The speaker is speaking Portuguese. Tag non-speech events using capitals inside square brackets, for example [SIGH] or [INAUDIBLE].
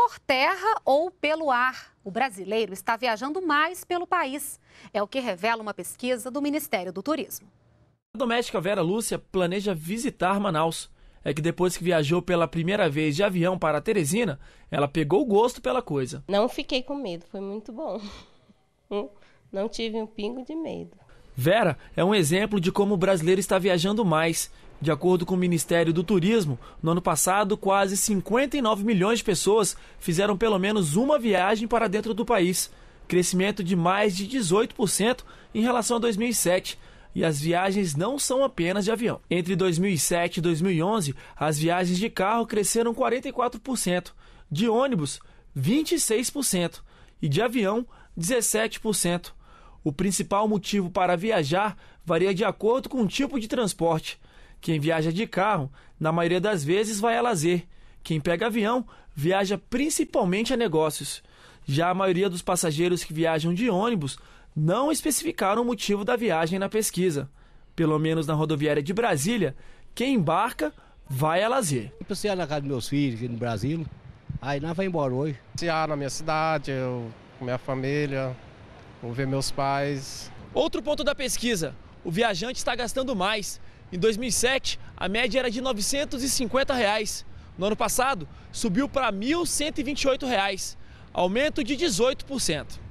por terra ou pelo ar. O brasileiro está viajando mais pelo país. É o que revela uma pesquisa do Ministério do Turismo. A doméstica Vera Lúcia planeja visitar Manaus. É que depois que viajou pela primeira vez de avião para Teresina, ela pegou o gosto pela coisa. Não fiquei com medo, foi muito bom. [LAUGHS] Não tive um pingo de medo. Vera é um exemplo de como o brasileiro está viajando mais. De acordo com o Ministério do Turismo, no ano passado, quase 59 milhões de pessoas fizeram pelo menos uma viagem para dentro do país, crescimento de mais de 18% em relação a 2007 e as viagens não são apenas de avião. Entre 2007 e 2011, as viagens de carro cresceram 44%, de ônibus, 26% e de avião, 17%. O principal motivo para viajar varia de acordo com o tipo de transporte. Quem viaja de carro, na maioria das vezes, vai a lazer. Quem pega avião, viaja principalmente a negócios. Já a maioria dos passageiros que viajam de ônibus não especificaram o motivo da viagem na pesquisa. Pelo menos na rodoviária de Brasília, quem embarca vai a lazer. Eu passei na casa dos meus filhos aqui no Brasil, aí nós vamos embora hoje. Passear na minha cidade, eu, com minha família, Vou ver meus pais. Outro ponto da pesquisa: o viajante está gastando mais. Em 2007, a média era de R$ 950. Reais. No ano passado, subiu para R$ 1.128, reais, aumento de 18%.